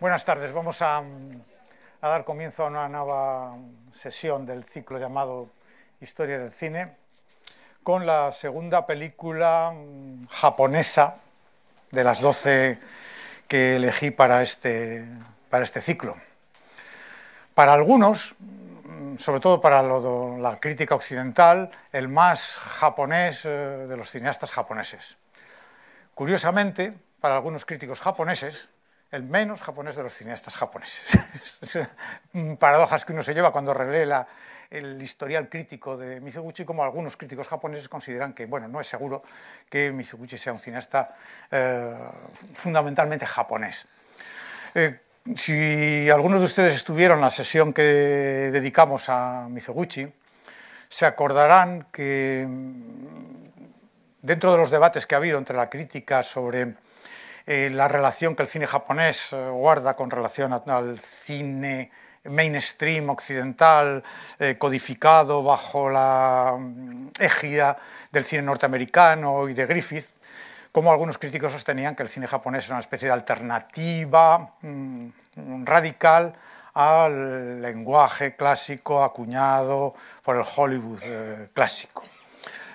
Buenas tardes. Vamos a, dar comienzo a una nueva sesión del ciclo llamado Historia del Cine con la segunda película japonesa de las doce que elegí para este, para este ciclo. Para algunos, sobre todo para la crítica occidental, el más japonés eh, de los cineastas japoneses. Curiosamente, para algunos críticos japoneses, el menos japonés de los cineastas japoneses. Mm, paradojas que uno se lleva cuando revela el historial crítico de Mizoguchi, como algunos críticos japoneses consideran que, bueno, no es seguro que Mizoguchi sea un cineasta eh, fundamentalmente japonés. Eh, si algunos de ustedes estuvieron en la sesión que dedicamos a Mizoguchi, se acordarán que mm, dentro de los debates que ha habido entre la crítica sobre eh, la relación que el cine japonés eh, guarda con relación al cine mainstream occidental, eh, codificado bajo la mm, égida del cine norteamericano y de Griffith, como algunos críticos sostenían que el cine japonés era una especie de alternativa mm, mm, radical al lenguaje clásico acuñado por el Hollywood clásico.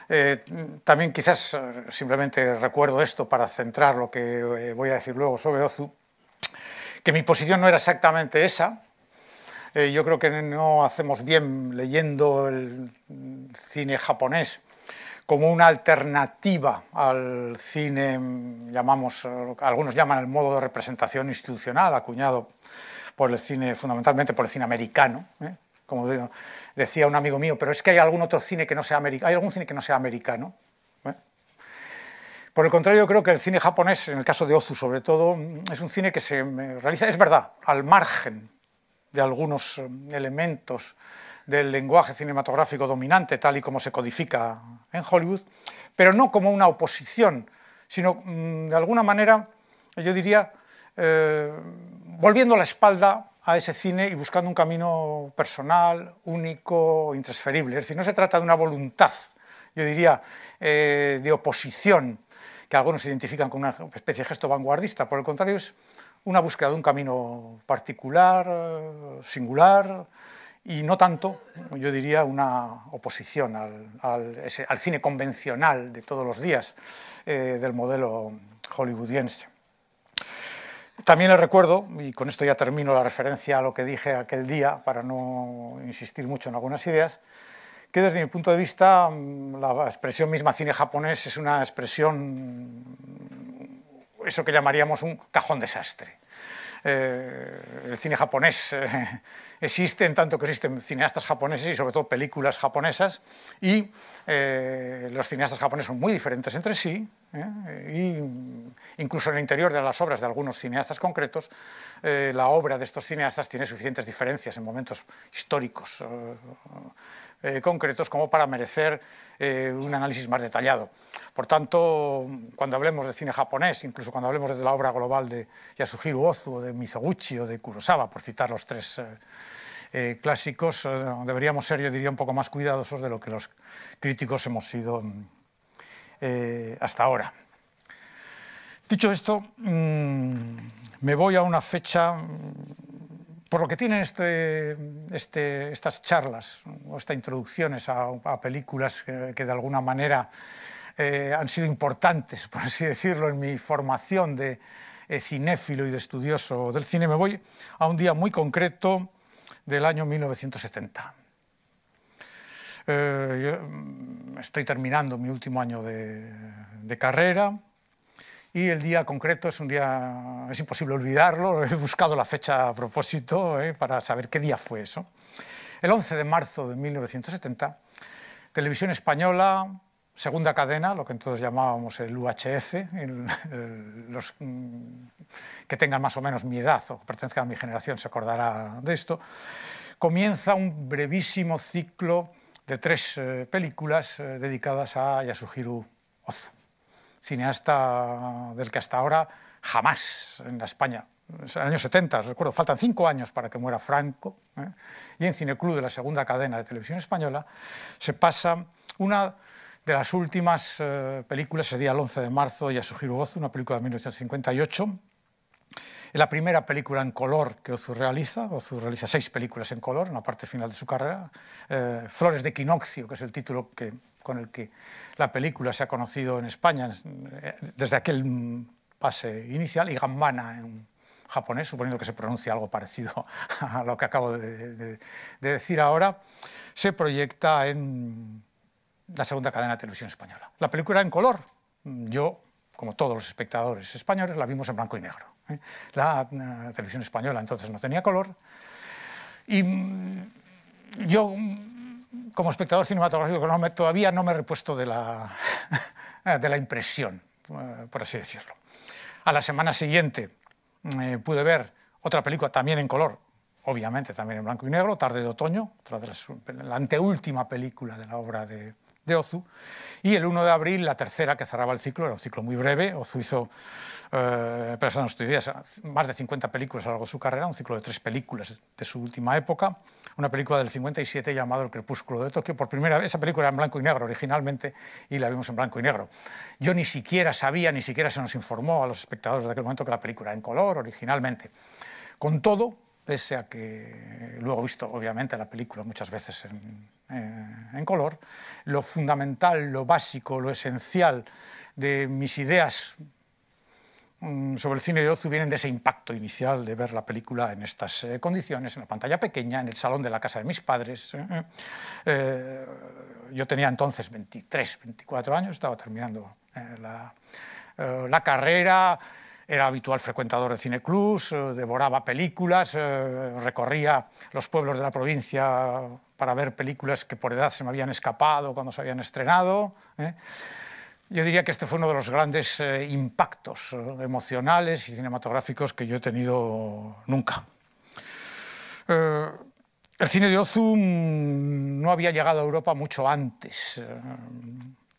Eh, también quizás eh, simplemente recuerdo esto para centrar lo que eh, voy a decir luego sobre Ozu, que mi posición no era exactamente esa. yo creo que no hacemos bien leyendo el cine japonés como una alternativa al cine, llamamos, algunos llaman el modo de representación institucional acuñado por el cine, fundamentalmente por el cine americano, como decía un amigo mío, pero es que hay algún otro cine que no sea americano, algún cine que no sea americano. ¿eh? Por el contrario, yo creo que el cine japonés, en el caso de Ozu sobre todo, mm, es un cine que se mm, realiza, es verdad, al margen de algunos mm, elementos del lenguaje cinematográfico dominante, tal y como se codifica en Hollywood, pero no como una oposición, sino de alguna manera, yo diría, eh, volviendo la espalda a ese cine y buscando un camino personal, único, intransferible. Es decir, no se trata de una voluntad, yo diría, eh, de oposición, que algunos identifican con una especie de gesto vanguardista. Por el contrario, es una búsqueda de un camino particular, eh, singular, y no tanto, yo diría, una oposición al, cine convencional de todos los días eh, del modelo hollywoodiense. También les recuerdo, y con esto ya termino la referencia a lo que dije aquel día, para no insistir mucho en algunas ideas, que desde mi punto de vista mm, la expresión misma cine japonés es una expresión, eso que llamaríamos un cajón desastre. Eh, el cine japonés eh, existe en tanto que existen cineastas japoneses y sobre todo películas japonesas y eh, los cineastas japoneses son muy diferentes entre sí, ¿eh? Mm, incluso en el interior de las obras de algunos cineastas concretos, eh, la obra de estos cineastas tiene suficientes diferencias en momentos históricos eh, concretos como para merecer un análisis más detallado. Por tanto, cuando hablemos de cine japonés, incluso cuando hablemos de la obra global de Yasuhiro Ozu, o de Mizoguchi o de Kurosawa, por citar los tres clásicos, deberíamos ser, yo diría, un poco más cuidadosos de lo que los críticos hemos sido mm, eh, hasta ahora. Dicho esto, mm, me voy a una fecha, mm, por lo que tienen este, este, estas charlas o estas introducciones a, películas que, de alguna manera eh, han sido importantes, por así decirlo, en mi formación de eh, cinéfilo y de estudioso del cine, me voy a un día muy concreto del año 1970. Eh, mm, estoy terminando mi último año de, carrera y el día concreto es un día, es imposible olvidarlo, he buscado la fecha a propósito eh, para saber qué día fue eso. El 11 de marzo de 1970, Televisión Española, segunda cadena, lo que entonces llamábamos el UHF, los mm, que tengan más o menos mi edad o que pertenezcan a mi generación se acordará de esto, comienza un brevísimo ciclo de tres eh, películas eh, dedicadas a Yasuhiro Ozu, cineasta del que hasta ahora jamás en España, en años 70, recuerdo, faltan cinco años para que muera Franco, ¿eh? y en Cineclub de la segunda cadena de televisión española se pasa una de las últimas películas, películas, día el 11 de marzo, Yasuhiro Ozu, una película de 1958, la primera película en color que Ozu realiza. Ozu realiza seis películas en color en la parte final de su carrera. Eh, Flores de Equinoccio, que es el título con el que la película se ha conocido en España eh, desde aquel pase inicial, y Gambana en japonés, suponiendo que se pronuncia algo parecido a lo que acabo de, de decir ahora, se proyecta en la segunda cadena de televisión española. La película en color. Yo como todos los espectadores españoles, la vimos en blanco y negro. ¿eh? La, eh, televisión española entonces no tenía color. Y mm, yo, mm, como espectador cinematográfico, todavía no me he repuesto de la, de la impresión, eh, por así decirlo. A la semana siguiente pude ver otra película también en color, obviamente también en blanco y negro, Tarde de Otoño, otra de la anteúltima película de la obra de, de Ozu. Y el 1 de abril, la tercera que cerraba el ciclo, era un ciclo muy breve. Ozu hizo, eh, más de 50 películas a lo largo de su carrera, un ciclo de tres películas de su última época. Una película del 57 llamado El Crepúsculo de Tokio. Por primera vez, esa película era en blanco y negro originalmente y la vimos en blanco y negro. Yo ni siquiera sabía, ni siquiera se nos informó a los espectadores de aquel momento que la película era en color originalmente. Con todo, pese a que luego he visto obviamente la película muchas veces en eh, en color, lo fundamental, lo básico, lo esencial de mis ideas mm, sobre el cine de Ozu vienen de ese impacto inicial de ver la película en estas eh, condiciones, en la pantalla pequeña, en el salón de la casa de mis padres. Eh, yo tenía entonces 23, 24 años, estaba terminando la, la carrera, era habitual frecuentador de cineclubs, eh, devoraba películas, eh, recorría los pueblos de la provincia para ver películas que por edad se me habían escapado cuando se habían estrenado. ¿eh? Yo diría que este fue uno de los grandes impactos emocionales y cinematográficos que yo he tenido nunca. el cine de Ozu no había llegado a Europa mucho antes.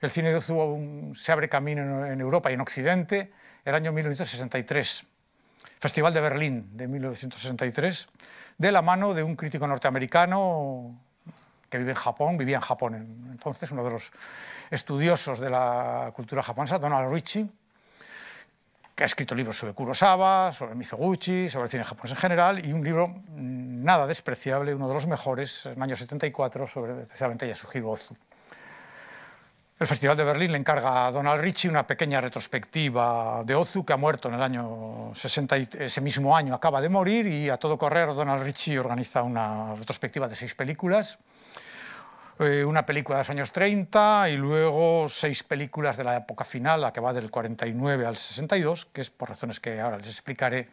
El cine de Ozu se abre camino en Europa y en Occidente el año 1963, Festival de Berlín de 1963, de la mano de un crítico norteamericano que vive en Japón, vivía en Japón entonces, uno de los estudiosos de la cultura japonesa, Donald Ritchie, que ha escrito libros sobre Kurosawa, sobre Mizoguchi, sobre el cine japonés en general, y un libro mm, nada despreciable, uno de los mejores, en el año 74, sobre especialmente Yasuhiro Ozu. El Festival de Berlín le encarga a Donald Ritchie una pequeña retrospectiva de Ozu, que ha muerto en el año 60, ese mismo año acaba de morir, y a todo correr Donald Ritchie organiza una retrospectiva de seis películas, eh, una película de los años 30 y luego seis películas de la época final, la que va del 49 al 62, que es por razones que ahora les explicaré,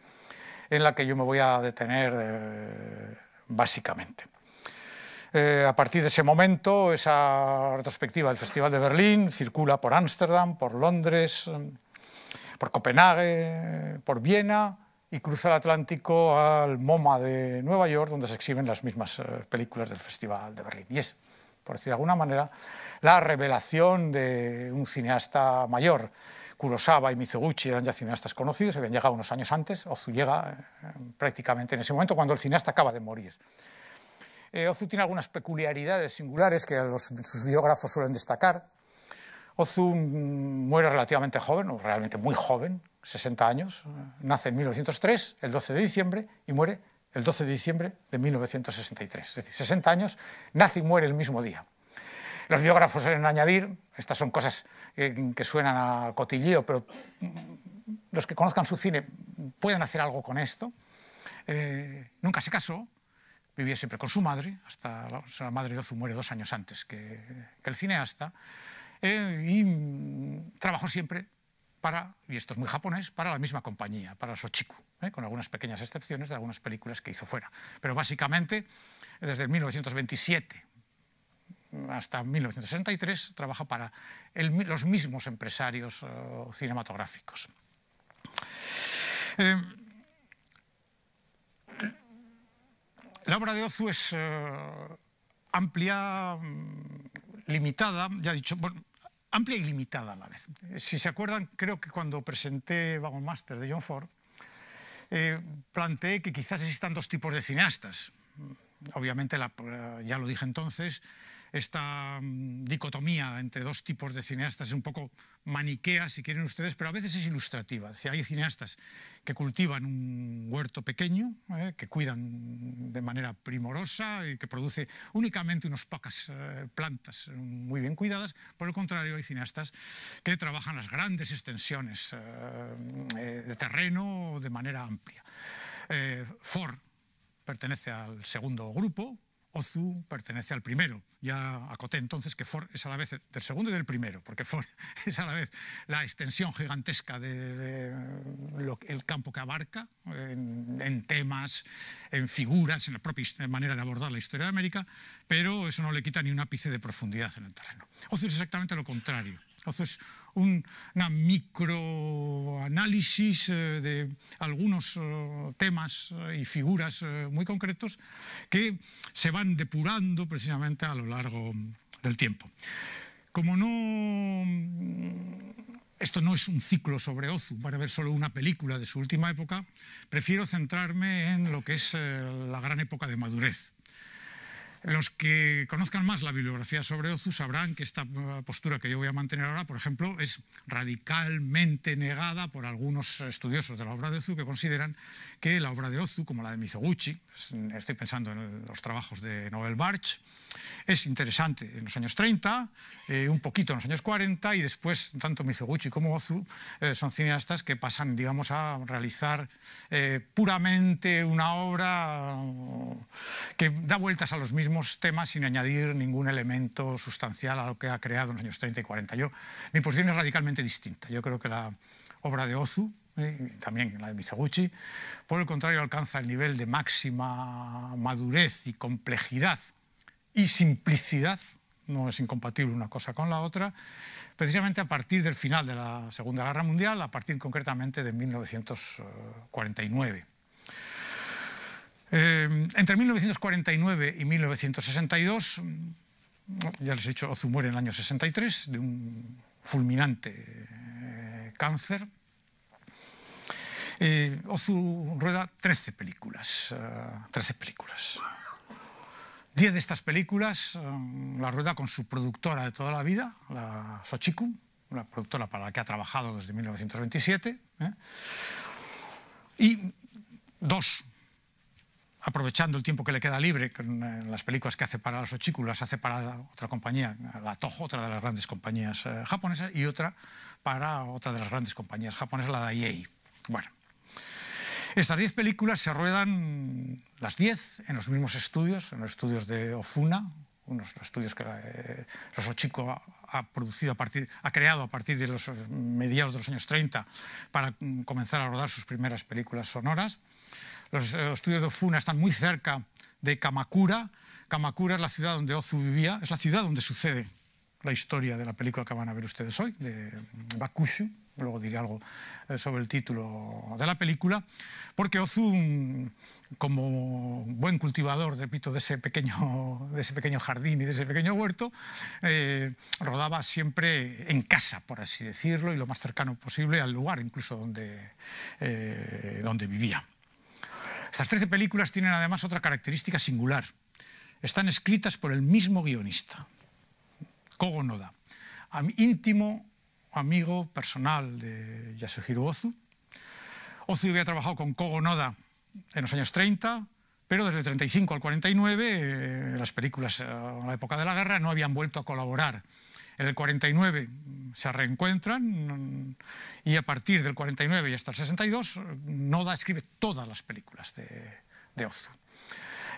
en la que yo me voy a detener eh, básicamente. Eh, a partir de ese momento, esa retrospectiva del Festival de Berlín circula por Ámsterdam, por Londres, por Copenhague, por Viena y cruza el Atlántico al MoMA de Nueva York, donde se exhiben las mismas eh, películas del Festival de Berlín. Y es, por decir de alguna manera, la revelación de un cineasta mayor. Kurosawa y Mizoguchi eran ya cineastas conocidos, habían llegado unos años antes, Ozu llega eh, prácticamente en ese momento, cuando el cineasta acaba de morir. Eh, Ozu tiene algunas peculiaridades singulares que sus biógrafos suelen destacar. Ozu mm, muere relativamente joven, o realmente muy joven, 60 años. Eh, nace en 1903, el 12 de diciembre, y muere el 12 de diciembre de 1963. Es decir, 60 años, nace y muere el mismo día. Los biógrafos suelen añadir, estas son cosas eh, que, suenan a cotilleo, pero mm, los que conozcan su cine pueden hacer algo con esto. nunca se casó, vivía siempre con su madre, hasta la, madre de Ozu muere dos años antes que, el cineasta, eh, y mm, trabajó siempre para, y esto es muy japonés, para la misma compañía, para Sochiku, eh, con algunas pequeñas excepciones de algunas películas que hizo fuera. Pero básicamente, desde 1927 hasta 1963, trabaja para los mismos empresarios eh, cinematográficos. La obra de Ozu es eh, amplia, mm, limitada, ya he dicho, amplia y limitada a la vez. Si se acuerdan, creo que cuando presenté vamos Master de John Ford, eh, planteé que quizás existan dos tipos de cineastas. Obviamente, eh, ya lo dije entonces, esta mm, dicotomía entre dos tipos de cineastas es un poco maniquea, si quieren ustedes, pero a veces es ilustrativa. hay cineastas que cultivan un huerto pequeño, eh, que cuidan de manera primorosa y que produce únicamente unas pocas eh, plantas muy bien cuidadas. Por el contrario, hay cineastas que trabajan las grandes extensiones eh, de terreno de manera amplia. Ford pertenece al segundo grupo, Ozu pertenece al primero. Ya acoté entonces que Ford es a la vez del segundo y del primero, porque Ford es a la vez la extensión gigantesca del campo que abarca en, temas, en figuras, en la propia manera de abordar la historia de América, pero eso no le quita ni un ápice de profundidad en el terreno. Ozu es exactamente lo contrario un una microanálisis eh, de algunos eh, temas eh, y figuras muy concretos que se van depurando precisamente a lo largo del tiempo. Como no mm, esto no es un ciclo sobre Ozu para ver solo una película de su última época, prefiero centrarme en lo que es la gran época de madurez los que conozcan más la bibliografía sobre Ozu sabrán que esta postura que yo voy a mantener ahora, por ejemplo, es radicalmente negada por algunos estudiosos de la obra de Ozu que consideran que la obra de Ozu, como la de Mizoguchi, estoy pensando en los trabajos de Noel Barch, es interesante en los años 30, eh, un poquito en los años 40 y después tanto Mizoguchi como Ozu eh, son cineastas que pasan, digamos, a realizar eh, puramente una obra que da vueltas a los mismos temas sin añadir ningún elemento sustancial a lo que ha creado en los años 30 y 40. Yo, mi posición es radicalmente distinta. Yo creo que la obra de Ozu, ¿eh? también la de Mizoguchi, por el contrario alcanza el nivel de máxima madurez y complejidad y simplicidad, no es incompatible una cosa con la otra, precisamente a partir del final de la Segunda Guerra Mundial, a partir concretamente de 1949. Eh, entre 1949 y 1962, ya les he dicho, Ozu muere en el año 63 de un fulminante eh, cáncer. Eh, Ozu rueda 13 películas, 13 películas. 10 de estas películas la rueda con su productora de toda la vida, la Sochiku, una productora para la que ha trabajado desde 1927. Y dos aprovechando el tiempo que le queda libre, las películas que hace para las hace para otra compañía, la Toho, otra de las grandes compañías eh, japonesas, y otra para otra de las grandes compañías japonesas, la Daiei. E bueno, estas 10 películas se ruedan las 10 en los mismos estudios, en los estudios de Ofuna, unos estudios que los eh, Ochico ha, producido ha creado a partir de los eh, mediados de los años 30 para mm, comenzar a rodar sus primeras películas sonoras. Eh, los, estudios de Ofuna están muy cerca de Kamakura. Kamakura es la ciudad donde Ozu vivía, es la ciudad donde sucede la historia de la película que van a ver ustedes hoy, de Bakushu. Luego diré algo eh, sobre el título de la película, porque Ozu, como buen cultivador, repito, de ese pequeño, de ese pequeño jardín y de ese pequeño huerto, eh, rodaba siempre en casa, por así decirlo, y lo más cercano posible al lugar incluso donde, donde vivía. Estas 13 películas tienen además otra característica singular. Están escritas por el mismo guionista, Kogo Noda, íntimo amigo personal de Yasuhiro Ozu. Ozu había trabajado con Kogo Noda en los años 30, pero desde el 35 al 49, eh, las películas eh, en la época de la guerra no habían vuelto a colaborar. En el 49 se reencuentran y a partir del 49 y hasta el 62 Noda escribe todas las películas de, de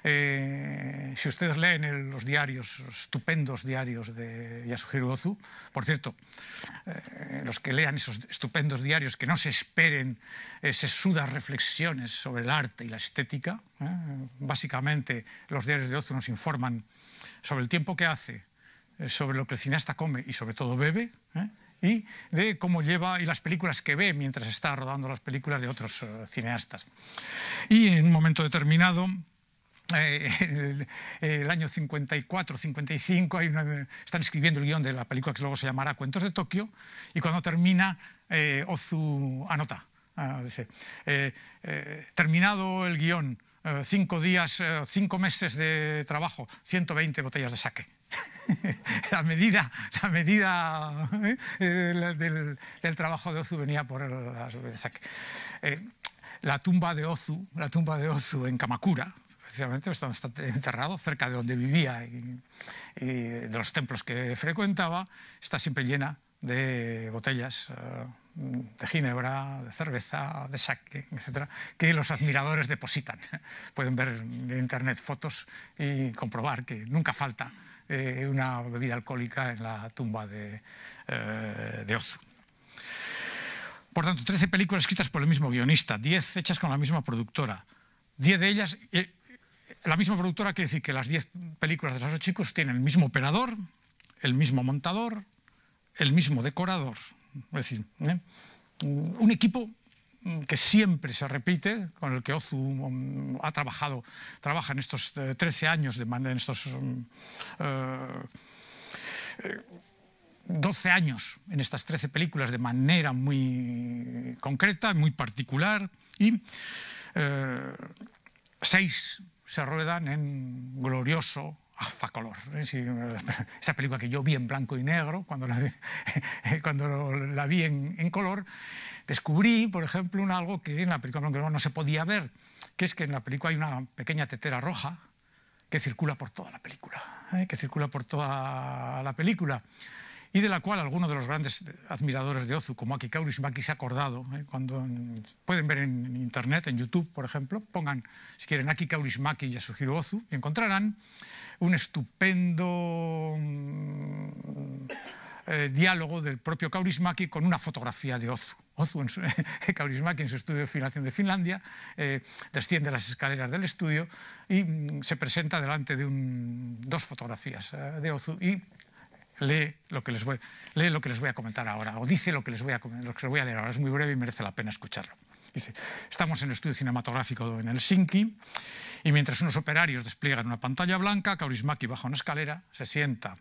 eh, si ustedes leen los diarios, estupendos diarios de Yasuhiro Ozu, por cierto, eh, los que lean esos estupendos diarios, que no se esperen eh, sesudas reflexiones sobre el arte y la estética, eh, básicamente los diarios de Ozu nos informan sobre el tiempo que hace, eh, sobre lo que el cineasta come y sobre todo bebe, ¿eh? y de cómo lleva y las películas que ve mientras está rodando las películas de otros eh, cineastas. Y en un momento determinado, en el, año 54-55, están escribiendo el guión de la película que luego se llamará Cuentos de Tokio, y cuando termina, Ozu anota, ah, terminado el guión, cinco días, cinco meses de trabajo, 120 botellas de sake. la medida, la medida ¿eh? Eh, del, trabajo de Ozu venía por la, eh, la tumba de Ozu, la tumba de Ozu en Kamakura, precisamente está enterrado cerca de donde vivía y, de los templos que frecuentaba, está siempre llena de botellas eh, de ginebra, de cerveza, de sake, etcétera, que los admiradores depositan. Pueden ver en internet fotos y comprobar que nunca falta eh, una bebida alcohólica en la tumba de, eh, de Ozu. Por tanto, 13 películas escritas por el mismo guionista, 10 hechas con la misma productora. 10 de ellas, eh, la misma productora quiere decir que las 10 películas de los chicos tienen el mismo operador, el mismo montador, el mismo decorador. Es decir, un equipo Mm, que siempre se repite, con el que Ozu mm, ha trabajado, trabaja en estos 13 eh, años, de manera, en estos 12 mm, eh, años, en estas 13 películas de manera muy concreta, muy particular, y eh, seis se ruedan en glorioso alfa color. esa película que yo vi en blanco y negro, cuando la vi, cuando la vi en color, Descubrí, por ejemplo, un, algo que en la película no se podía ver, que es que en la película hay una pequeña tetera roja que circula por toda la película, ¿eh? que circula por toda la película y de la cual algunos de los grandes admiradores de Ozu, como Aki Kaurismäki, se ha acordado. ¿eh? Cuando pueden ver en internet, en YouTube, por ejemplo, pongan, si quieren, Aki Kaurismäki y Yasuhiro Ozu, y encontrarán un estupendo eh, diálogo del propio Kaurismäki con una fotografía de Ozu. Ozu en su, estudio de filmación de Finlandia eh, desciende las escaleras del estudio y mm, se presenta delante de dos fotografías eh, de Ozu y lee lo, que les voy, a comentar ahora o dice lo que les voy a, lo leer ahora. Es muy breve y merece la pena escucharlo. Dice, estamos en el estudio cinematográfico en Helsinki y mientras unos operarios despliegan una pantalla blanca, Kaurismäki baja una escalera, se sienta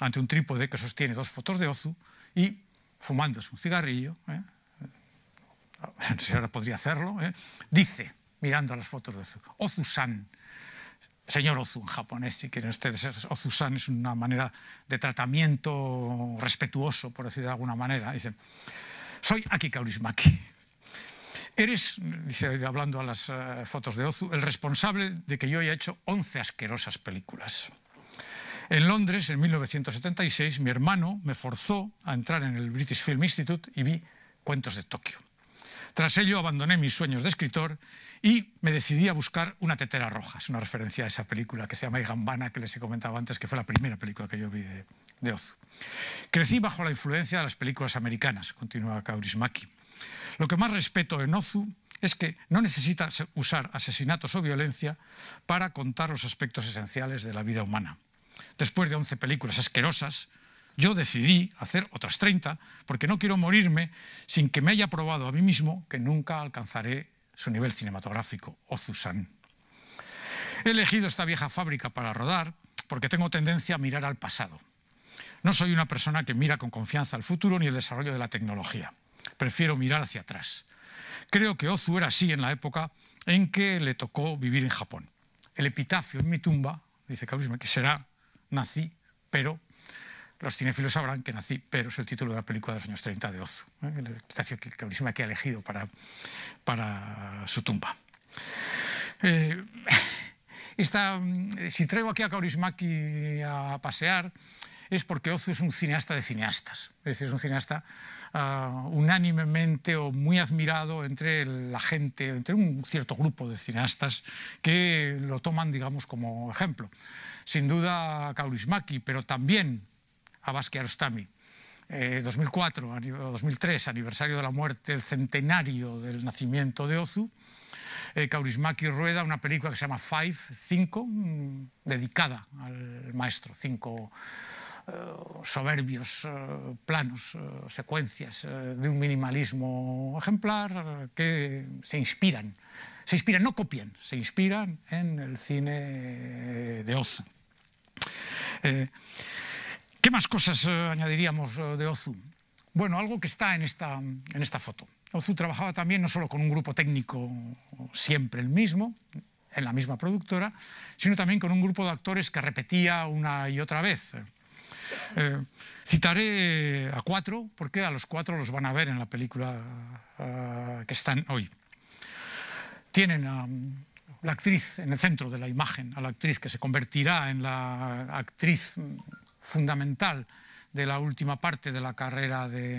ante un trípode que sostiene dos fotos de Ozu y fumándose un cigarrillo, ¿eh? eh si ahora podría hacerlo, ¿eh? dice, mirando a las fotos de Ozu, Ozu-san, señor Ozu en japonés, si quieren ustedes, Ozu-san es una manera de tratamiento respetuoso, por decir de alguna manera, dice, soy Aki Kaurismaki. Eres, dice hablando a las eh, fotos de Ozu, el responsable de que yo haya hecho 11 asquerosas películas. En Londres, en 1976, mi hermano me forzó a entrar en el British Film Institute y vi Cuentos de Tokio. Tras ello abandoné mis sueños de escritor y me decidí a buscar una tetera roja. Es una referencia a esa película que se llama Igambana, que les he comentado antes, que fue la primera película que yo vi de, Ozu. Crecí bajo la influencia de las películas americanas, continúa Maki. Lo que más respeto en Ozu es que no necesita usar asesinatos o violencia para contar los aspectos esenciales de la vida humana después de 11 películas asquerosas, yo decidí hacer otras 30 porque no quiero morirme sin que me haya probado a mí mismo que nunca alcanzaré su nivel cinematográfico, Ozu-san. Oh He elegido esta vieja fábrica para rodar porque tengo tendencia a mirar al pasado. No soy una persona que mira con confianza al futuro ni el desarrollo de la tecnología. Prefiero mirar hacia atrás. Creo que Ozu era así en la época en que le tocó vivir en Japón. El epitafio en mi tumba, dice que será Nací, pero... Los cinéfilos sabrán que Nací, pero es el título de la película de los años 30 de Ozu, ¿eh? el epitafio que que ha elegido para, para su tumba. Eh, si traigo aquí a aquí a pasear, es porque Ozu es un cineasta de cineastas. Es decir, es un cineasta ah, unánimemente o muy admirado entre la gente, entre un cierto grupo de cineastas que lo toman, digamos, como ejemplo sin duda a Kaurismäki, pero también a Vázquez Arostami. Eh, 2004, 2003, aniversario de la muerte, el centenario del nacimiento de Ozu, eh, rueda una película que se llama Five, Cinco, mm, dedicada al maestro, cinco eh, soberbios eh, planos, eh, secuencias de un minimalismo ejemplar que se inspiran, se inspiran, no copian, se inspiran en el cine de Ozu. Eh, ¿Qué más cosas eh, añadiríamos eh, de Ozu? Bueno, algo que está en esta, en esta foto. Ozu trabajaba también no solo con un grupo técnico siempre el mismo, en la misma productora, sino también con un grupo de actores que repetía una y otra vez. citaré a cuatro, porque a los cuatro los van a ver en la película que están hoy. Tienen la actriz en el centro de la imagen, a la actriz que se convertirá en la actriz fundamental de la última parte de la carrera de,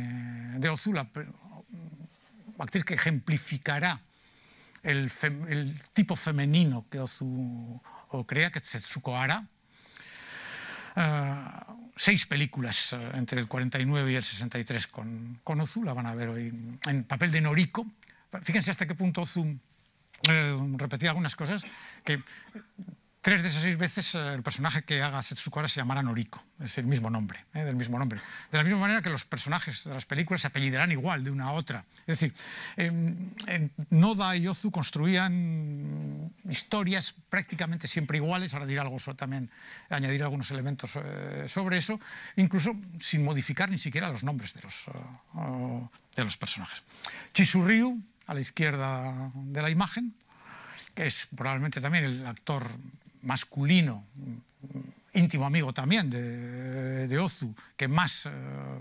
de Ozula, mm, actriz que ejemplificará el, tipo femenino que Ozu crea, que es Setsuko hará ah, seis películas eh, entre el 49 y el 63 con, con Ozu, la van a ver hoy en papel de Noriko. Fíjense hasta qué punto Ozu eh, repetir algunas cosas que tres de esas seis veces eh, el personaje que haga Setsuko se llamará Noriko, es el mismo nombre, eh, del mismo nombre. De la misma manera que los personajes de las películas se apellidarán igual de una a otra. Es decir, Noda y Ozu construían historias prácticamente siempre iguales, ahora diré algo también, añadir algunos elementos sobre eso, incluso sin modificar ni siquiera los nombres de los, de los personajes. Chisurryu, a la izquierda de la imagen, que es probablemente también el actor masculino, íntimo amigo también de, Ozu, que más eh,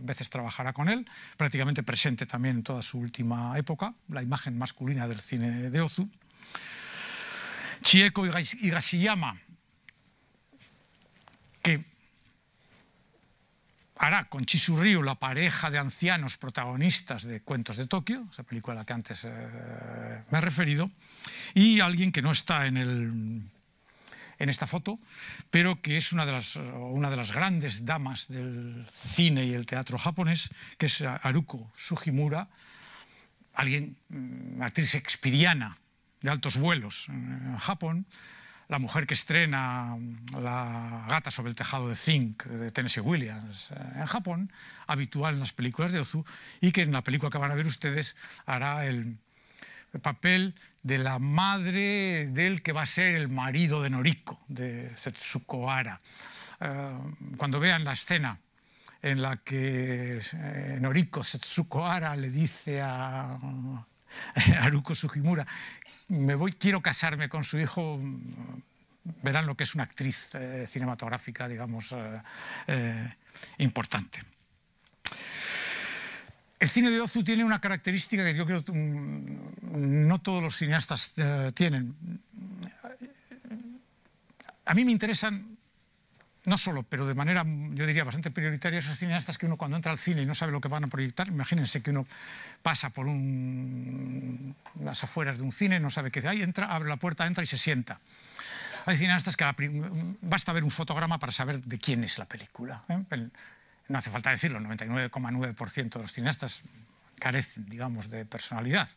veces trabajará con él, prácticamente presente también en toda su última época, la imagen masculina del cine de Ozu. Chieko Higashiyama, hará con Chisurriu la pareja de ancianos protagonistas de Cuentos de Tokio, esa película a la que antes eh, me he referido, y alguien que no está en, esta foto, pero que es una de, las, grandes damas del cine y el teatro japonés, que es Haruko Sugimura, alguien, mm, actriz expiriana de altos vuelos en Japón, la mujer que estrena La gata sobre el tejado de Zinc de Tennessee Williams eh, en Japón, habitual en las películas de Ozu, y que en la película que van a ver ustedes hará el, papel de la madre del que va a ser el marido de Noriko, de Setsuko Hara. Eh, cuando vean la escena en la que eh, Noriko Setsuko Hara le dice a Haruko Sugimura me voy, quiero casarme con su hijo, verán lo que es una actriz eh, cinematográfica, digamos, eh, eh, importante. El cine de Ozu tiene una característica que yo creo que mm, no todos los cineastas tienen. A mí me interesan no solo, pero de manera, yo diría, bastante prioritaria, esos cineastas que uno cuando entra al cine y no sabe lo que van a proyectar, imagínense que uno pasa por un, las afueras de un cine, no sabe qué, ahí entra, abre la puerta, entra y se sienta. Hay cineastas que basta ver un fotograma para saber de quién es la película. ¿eh? no hace falta decirlo, el 99,9% de los cineastas carecen, digamos, de personalidad.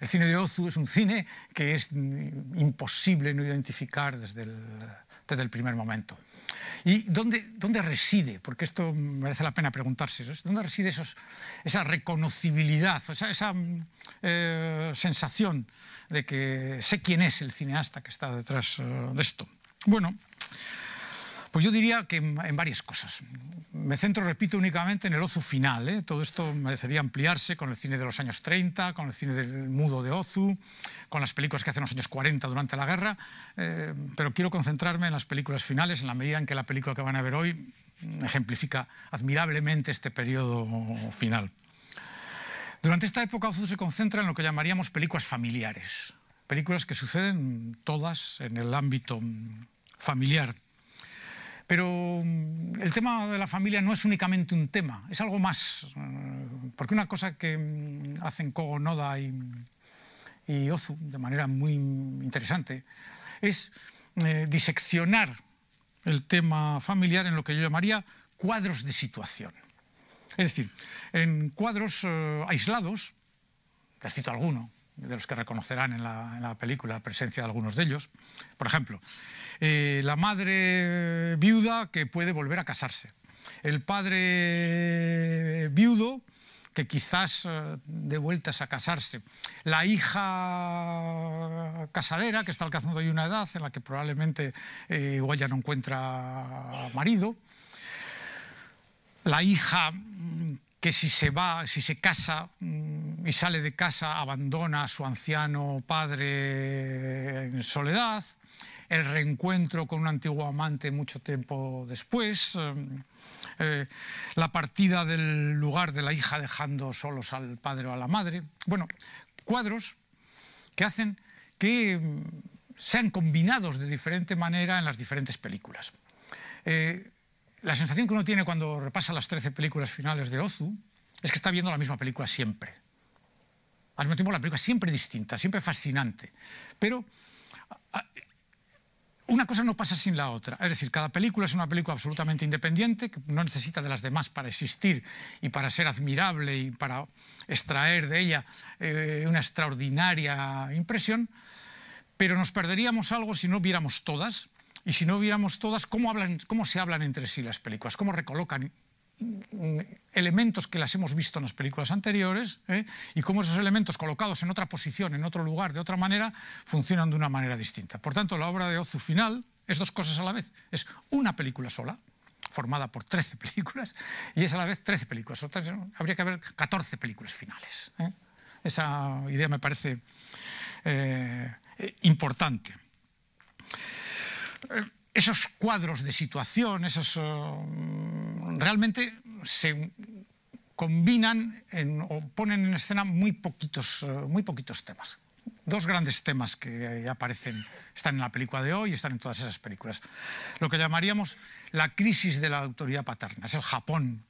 El cine de Ozu es un cine que es imposible no identificar desde el primer momento. ¿Y dónde, dónde reside? Porque esto merece la pena preguntarse. ¿Dónde reside esos, esa reconocibilidad, esa, esa mm, eh, sensación de que sé quién es el cineasta que está detrás eh, de esto? Bueno, pues yo diría que en varias cosas. Me centro, repito, únicamente en el Ozu final. ¿eh? Todo esto merecería ampliarse con el cine de los años 30, con el cine del mudo de Ozu, con las películas que hacen los años 40 durante la guerra, eh, pero quiero concentrarme en las películas finales, en la medida en que la película que van a ver hoy ejemplifica admirablemente este periodo final. Durante esta época Ozu se concentra en lo que llamaríamos películas familiares, películas que suceden todas en el ámbito familiar. Pero mm, el tema de la familia no es únicamente un tema, es algo más. Mm, porque una cosa que mm, hacen Kogo Noda y, Ozu de manera muy interesante es eh, diseccionar el tema familiar en lo que yo llamaría cuadros de situación. Es decir, en cuadros eh, aislados, les cito alguno, de los que reconocerán en la, película la presencia de algunos de ellos. Por ejemplo, eh, la madre viuda que puede volver a casarse, el padre viudo que quizás eh, de vueltas a casarse, la hija casadera que está alcanzando hoy una edad en la que probablemente eh, igual ya no encuentra marido, la hija que si se va, si se casa mm, y sale de casa, abandona a su anciano padre en soledad, el reencuentro con un antiguo amante mucho tiempo después, eh, eh, la partida del lugar de la hija dejando solos al padre o a la madre. Bueno, cuadros que hacen que mm, sean combinados de diferente manera en las diferentes películas. Eh, la sensación que uno tiene cuando repasa las 13 películas finales de Ozu es que está viendo la misma película siempre. Al mismo tiempo, la película siempre distinta, siempre fascinante. Pero una cosa no pasa sin la otra. Es decir, cada película es una película absolutamente independiente, que no necesita de las demás para existir y para ser admirable y para extraer de ella eh, una extraordinaria impresión, pero nos perderíamos algo si no viéramos todas y si no viéramos todas, ¿cómo, se hablan entre sí las películas? ¿Cómo recolocan mm, elementos que las hemos visto en las películas anteriores eh? y cómo esos elementos colocados en otra posición, en otro lugar, de otra manera, funcionan de una manera distinta. Por tanto, la obra de Ozu final es dos cosas a la vez. Es una película sola, formada por 13 películas, y es a la vez 13 películas. habría que haber 14 películas finales. Eh. Esa idea me parece eh, importante. Eh, esos cuadros de situación, esos eh, realmente se combinan o ponen en escena muy poquitos, eh, muy poquitos temas. Dos grandes temas que aparecen, están en la película de hoy, y están en todas esas películas. Lo que llamaríamos la crisis de la autoridad paterna. Es el Japón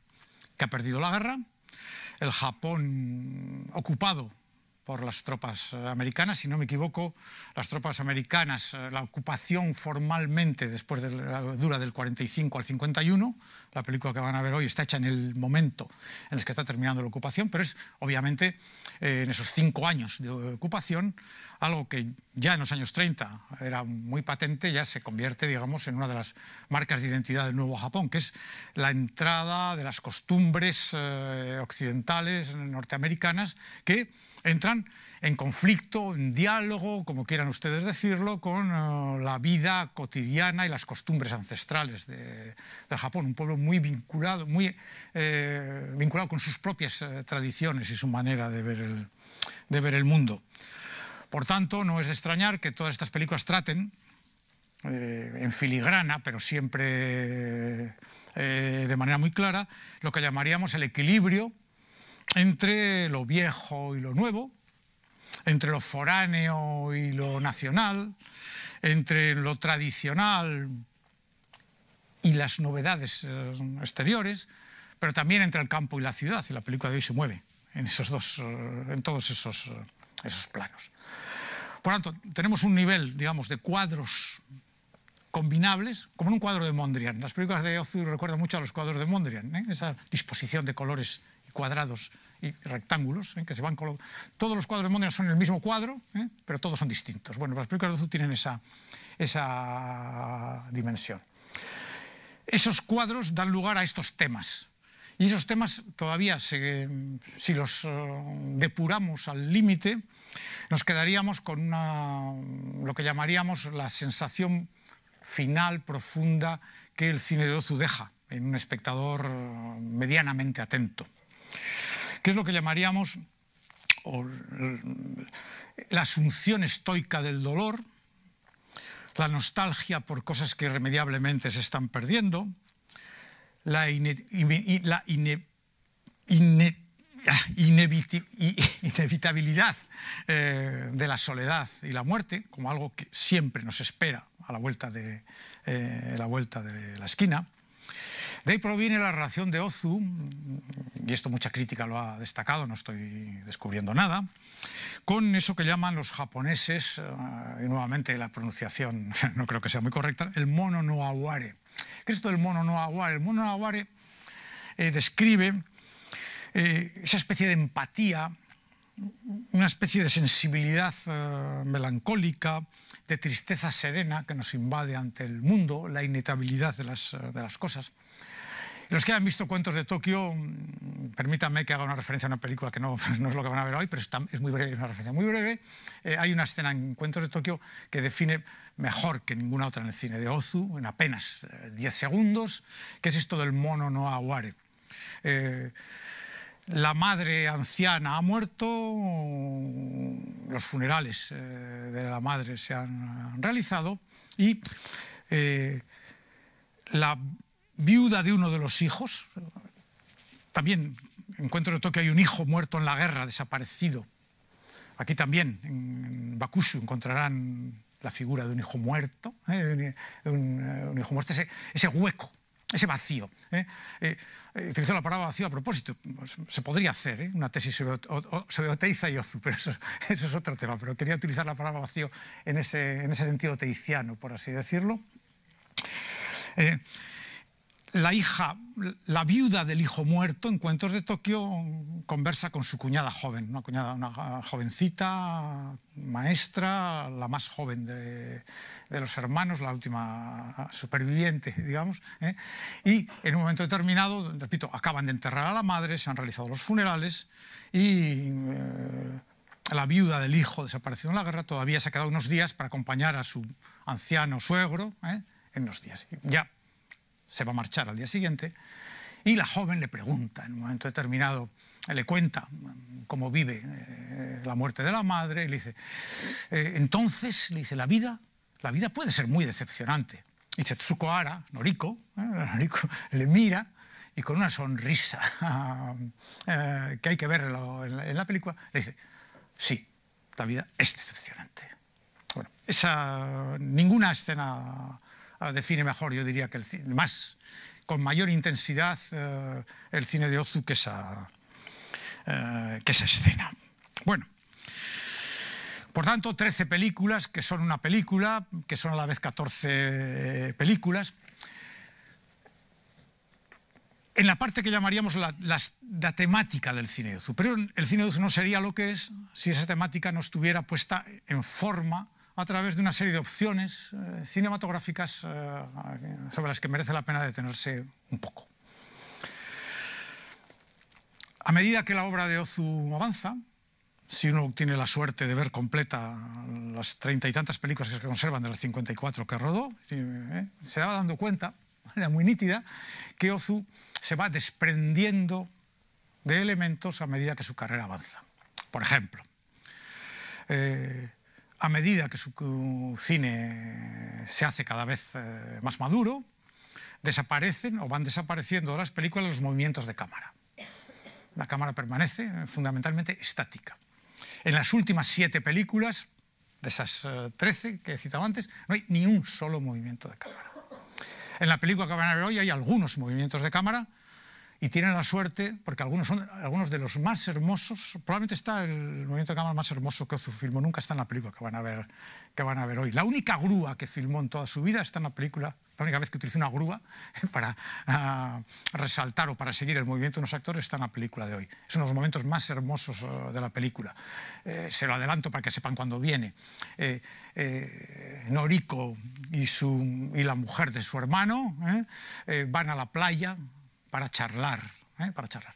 que ha perdido la guerra, el Japón ocupado por las tropas eh, americanas, si no me equivoco, las tropas americanas, eh, la ocupación formalmente después de la dura del 45 al 51, la película que van a ver hoy está hecha en el momento en el que está terminando la ocupación, pero es obviamente eh, en esos cinco años de ocupación, algo que ya en los años 30 era muy patente, ya se convierte, digamos, en una de las marcas de identidad del nuevo Japón, que es la entrada de las costumbres occidentales norteamericanas que entran en conflicto, en diálogo, como quieran ustedes decirlo, con eh, la vida cotidiana y las costumbres ancestrales de, Japón, un pueblo muy vinculado, muy, eh, vinculado con sus propias eh, tradiciones y su manera de ver, el, de ver el mundo. Por tanto, no es de extrañar que todas estas películas traten, en filigrana, pero siempre de manera muy clara, lo que llamaríamos el equilibrio entre lo viejo y lo nuevo, entre lo foráneo y lo nacional, entre lo tradicional y las novedades eh, exteriores, pero también entre el campo y la ciudad, y la película de hoy se mueve en, esos dos, eh, en todos esos, eh, esos planos. Por tanto, tenemos un nivel, digamos, de cuadros combinables, como en un cuadro de Mondrian. Las películas de Ozu recuerdan mucho a los cuadros de Mondrian, esa disposición de colores y cuadrados ...y rectángulos ¿eh? que se van Todos los cuadros de Mondrian son el mismo cuadro, ¿eh? pero todos son distintos. Bueno, las películas de Ozu tienen esa, esa dimensión. Esos cuadros dan lugar a estos temas. Y esos temas todavía, si los eh, depuramos al límite, nos quedaríamos con lo que llamaríamos la sensación final, profunda, que el cine de Ozu deja en un espectador medianamente atento que es lo que llamaríamos la asunción estoica del dolor, la nostalgia por cosas que irremediablemente se están perdiendo, la, inevitabilidad de la soledad y la muerte como algo que siempre nos espera a la vuelta de, eh, la, vuelta de la esquina. De ahí proviene la relación de Ozu, y esto mucha crítica lo ha destacado, no estoy descubriendo nada, con eso que llaman los japoneses, eh, y nuevamente la pronunciación no creo que sea muy correcta, el mono no aware. ¿Qué es esto del mono no aware? El mono no aware eh, describe eh, esa especie de empatía, una especie de sensibilidad melancólica, de tristeza serena que nos invade ante el mundo, la inetabilidad de las cosas. Los que han visto Cuentos de Tokio, mm, permítanme que haga una referencia a una película que no, es lo que van a ver hoy, pero es, muy breve, una referencia muy breve. Eh, hay una escena en Cuentos de Tokio que define mejor que ninguna otra en el cine de Ozu, en apenas 10 eh, segundos, que es esto del mono no aguare. Eh, la madre anciana ha muerto, los funerales de la madre se han realizado y la viuda de uno de los hijos. También encuentro que hay un hijo muerto en la guerra, desaparecido. Aquí también, en Bakushu, encontrarán la figura de un hijo muerto, ¿eh? eh, un, hijo muerto, ese, hueco, ese vacío. ¿eh? ¿eh? utilizo la palabra vacío a propósito, se podría hacer una tesis sobre, Oteiza y Ozu, pero eso, es otro tema, pero quería utilizar la palabra vacío en ese, en ese sentido teiciano, por así decirlo la hija, la viuda del hijo muerto en Cuentos de Tokio conversa con su cuñada joven, una cuñada, una jovencita, maestra, la más joven de, los hermanos, la última superviviente, digamos. ¿eh? Y en un momento determinado, repito, acaban de enterrar a la madre, se han realizado los funerales y... Eh, la viuda del hijo desaparecido en la guerra todavía se ha quedado unos días para acompañar a su anciano suegro ¿eh? en los días. Ya se va a marchar al día siguiente, y la joven le pregunta, en un momento determinado, le cuenta mm, cómo vive eh, la muerte de la madre, y le dice, eh, entonces, le dice, la vida, la vida puede ser muy decepcionante. Y Chetsuko Ara, Noriko, eh, le mira y con una sonrisa que hay que ver en, la película, le dice, sí, la vida es decepcionante. Bueno, esa, ninguna escena define mejor, yo diría que el más, con mayor intensidad eh, el cine de Ozu que esa, eh, que escena. Bueno, por tanto, 13 películas que son una película, que son a la vez 14 películas. En la parte que llamaríamos la, la temática del cine de Ozu. Pero el cine de Ozu no sería lo que es si esa temática no estuviera puesta en forma a través de una serie de opciones eh, cinematográficas eh, sobre las que merece la pena detenerse un poco. A medida que la obra de Ozu avanza, si uno tiene la suerte de ver completa las treinta y tantas películas que se conservan de las 54 que rodó, eh, se va dando cuenta, de manera muy nítida, que Ozu se va desprendiendo de elementos a medida que su carrera avanza. Por ejemplo, a medida que su cine se hace cada vez eh, más maduro, desaparecen o van desapareciendo las películas los movimientos de cámara. La cámara permanece fundamentalmente estática. En las últimas siete películas, de esas eh, trece que he citado antes, no hay ni un solo movimiento de cámara. En la película que van a ver hoy hay algunos movimientos de cámara, y tienen la suerte, porque algunos son algunos de los más hermosos, probablemente está el movimiento de cámara más hermoso que Ozu filmó, nunca está en la película que van, a ver, que van a ver hoy. La única grúa que filmó en toda su vida está en la película, la única vez que utilizó una grúa para ah, resaltar o para seguir el movimiento de unos actores está en la película de hoy. Es uno de los momentos más hermosos eh, de la película. Eh, se lo adelanto para que sepan cuándo viene. Eh, eh, Noriko y, su, y la mujer de su hermano van a la playa, para charlar, ¿eh? para charlar.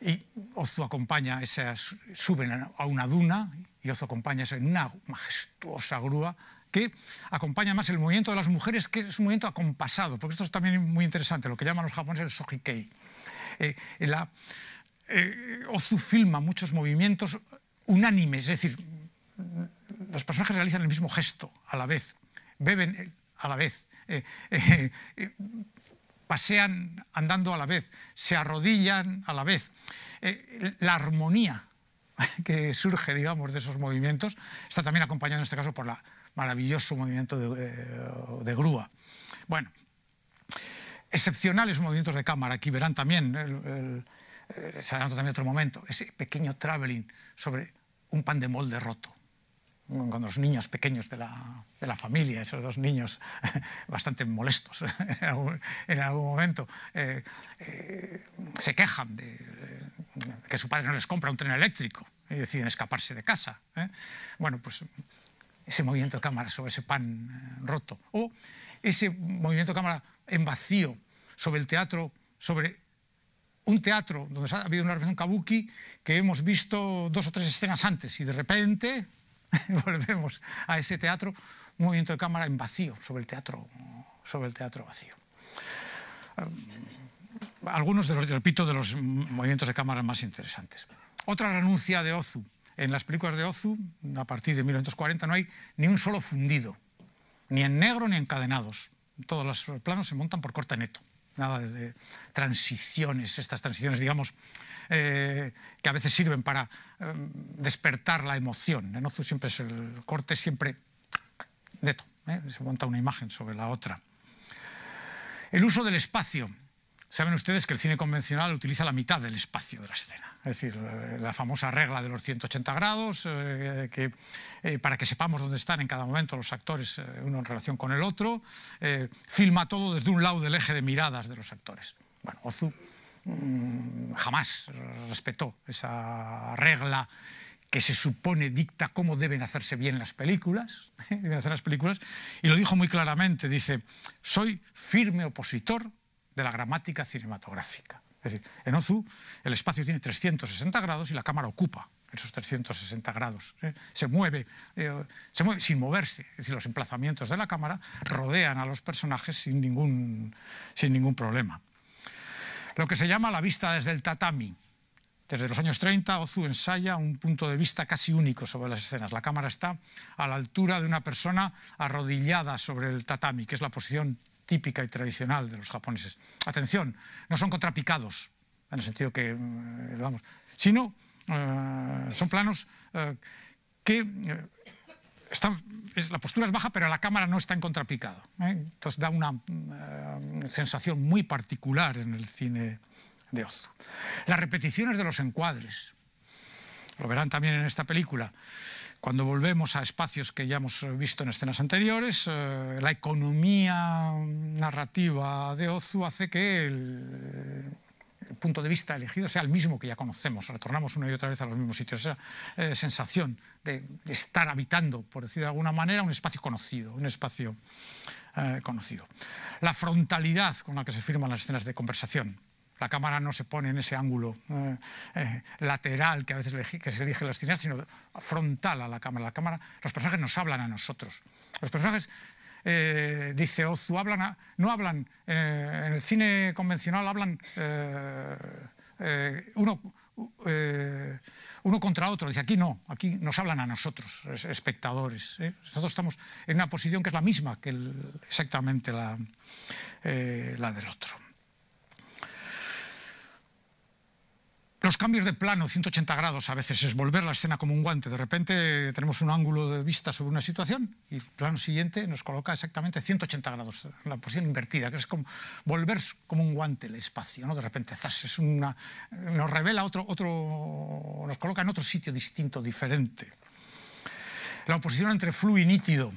Y Ozu acompaña, esas suben a una duna y Ozu acompaña eso en una majestuosa grúa que acompaña más el movimiento de las mujeres, que es un movimiento acompasado, porque esto es también muy interesante, lo que llaman los japoneses el sohikei. Eh, eh, Ozu filma muchos movimientos unánimes, es decir, los personajes realizan el mismo gesto a la vez, beben a la vez, pasean andando a la vez, se arrodillan a la vez. Eh, la armonía que surge, digamos, de esos movimientos está también acompañada en este caso por el maravilloso movimiento eh, de, grúa. Bueno, excepcionales movimientos de cámara, aquí verán también, el, eh, se también otro momento, ese pequeño traveling sobre un pan de molde roto con los niños pequeños de la, de la familia, esos dos niños bastante molestos en algún, momento, eh, eh, se quejan de, que su padre no les compra un tren eléctrico y deciden escaparse de casa. ¿eh? Bueno, pues ese movimiento de cámara sobre ese pan roto, o ese movimiento de cámara en vacío sobre el teatro, sobre un teatro donde ha habido una reunión kabuki que hemos visto dos o tres escenas antes y de repente volvemos a ese teatro, un movimiento de cámara en vacío, sobre el teatro, sobre el teatro vacío. Eh, algunos de los, repito, de los movimientos de cámara más interesantes. Otra renuncia de Ozu. En las películas de Ozu, a partir de 1940, no hay ni un solo fundido, ni en negro ni encadenados. Todos los planos se montan por corta neto. Nada de transiciones, estas transiciones, digamos, eh, que a veces sirven para em, despertar la emoción. En Ozu siempre es el corte, siempre neto, ¿eh? se monta una imagen sobre la otra. El uso del espacio. Saben ustedes que el cine convencional utiliza la mitad del espacio de la escena, es decir, la famosa regla de los 180 grados, eh, que, para que sepamos dónde están en cada momento los actores, uno en relación con el otro, filma todo desde un lado del eje de miradas de los actores. Bueno, Ozu Mm, jamás respetó esa regla que se supone dicta cómo deben hacerse bien las películas, ¿eh? hacer las películas, y lo dijo muy claramente, dice, soy firme opositor de la gramática cinematográfica. Es decir, en Ozu el espacio tiene 360 grados y la cámara ocupa esos 360 grados. ¿eh? Se, mueve, eh, se mueve sin moverse. Es decir, los emplazamientos de la cámara rodean a los personajes sin sin ningún problema lo que se llama la vista desde el tatami. Desde los años 30, Ozu ensaya un punto de vista casi único sobre las escenas. La cámara está a la altura de una persona arrodillada sobre el tatami, que es la posición típica y tradicional de los japoneses. Atención, no son contrapicados, en el sentido que, eh, vamos, sino eh, son planos eh, que es, la postura es baja, pero la cámara no está en contrapicado. ¿eh? Entonces da una eh, sensación muy particular en el cine de Ozu. Las repeticiones de los encuadres, lo verán también en esta película. Cuando volvemos a espacios que ya hemos visto en escenas anteriores, eh, la economía narrativa de Ozu hace que el, punto de vista elegido sea el mismo que ya conocemos. Retornamos una y otra vez a los mismos sitios. Esa eh, sensación de, estar habitando, por decir de alguna manera, un espacio conocido, un espacio eh, conocido. La frontalidad con la que se firman las escenas de conversación. La cámara no se pone en ese ángulo eh, lateral que a veces que se elige en las escenas, sino frontal a la cámara. La cámara. Los personajes nos hablan a nosotros. Los personajes eh, dice Ozu, hablan, no hablan, eh, en el cine convencional hablan eh, uno, uno, contra otro, dice aquí no, aquí nos hablan a nosotros, espectadores. Nosotros estamos en una posición que es la misma que exactamente la del otro. Los cambios de plano, 180 grados, a veces es volver la escena como un guante. De repente eh, tenemos un ángulo de vista sobre una situación y el plano siguiente nos coloca exactamente 180 grados, la posición invertida, que es como volver como un guante el espacio. ¿no? De repente una, nos revela otro, otro, nos coloca en otro sitio distinto, diferente. La oposición entre flu y nítido.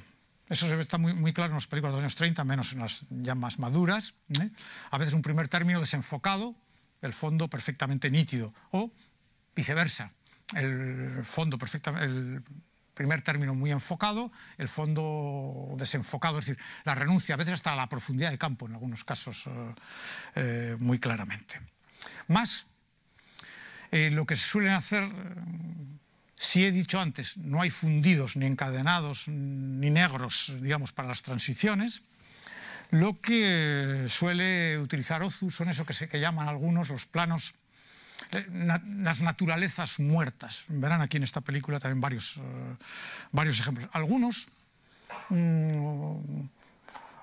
Eso se está muy, muy claro en las películas de los años 30, menos en las ya más maduras. ¿eh? A veces un primer término desenfocado, el fondo perfectamente nítido, o viceversa, el fondo perfectamente... El, primer término muy enfocado, el fondo desenfocado, es decir, la renuncia a veces hasta a la profundidad de campo en algunos casos eh, eh, muy claramente. Más, eh, lo que se suelen hacer, si he dicho antes, no hay fundidos, ni encadenados, ni negros, digamos, para las transiciones, lo que suele utilizar Ozu son eso que se que llaman algunos los planos, eh, las naturalezas muertas. Verán aquí en esta película también varios, eh, varios ejemplos. Algunos mm,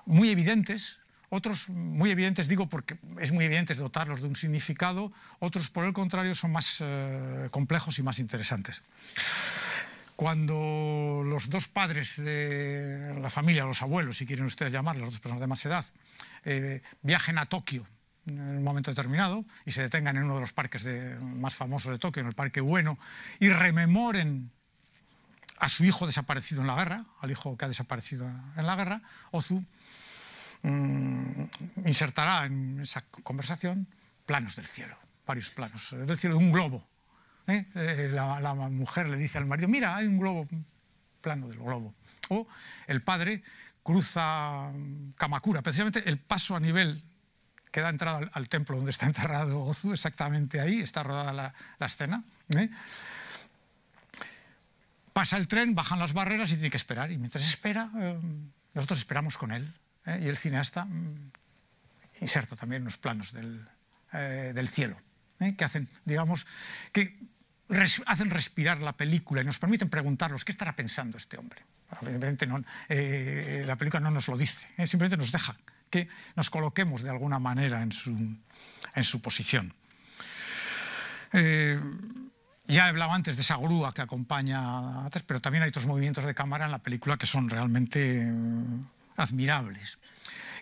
muy evidentes, otros muy evidentes, digo porque es muy evidente dotarlos de un significado, otros por el contrario son más eh, complejos y más interesantes. Cuando los dos padres de la familia, los abuelos, si quieren ustedes llamarlos, las dos personas de más edad, eh, viajen a Tokio en un momento determinado y se detengan en uno de los parques más famosos de Tokio, en el Parque Bueno, y rememoren a su hijo desaparecido en la guerra, al hijo que ha desaparecido en la guerra, Ozu mm, insertará en esa conversación planos del cielo, varios planos del cielo de un globo ¿eh? Eh, la, mujer le dice al marido, mira, hay un globo, plano del globo. O el padre cruza mm, Kamakura, precisamente el paso a nivel que da entrada al, templo donde está enterrado Ozu, exactamente ahí está rodada la, escena. ¿eh? Pasa el tren, bajan las barreras y tiene que esperar. Y mientras espera, nosotros esperamos con él. Y el cineasta mm, inserta también unos planos del, cielo, que hacen, digamos, que hacen respirar la película y nos permiten preguntarnos qué estará pensando este hombre. Eh, la película no nos lo dice, eh, simplemente nos deja que nos coloquemos de alguna manera en su, posición. Eh, ya he hablado antes de esa grúa que acompaña a tres, pero también hay otros movimientos de cámara en la película que son realmente admirables.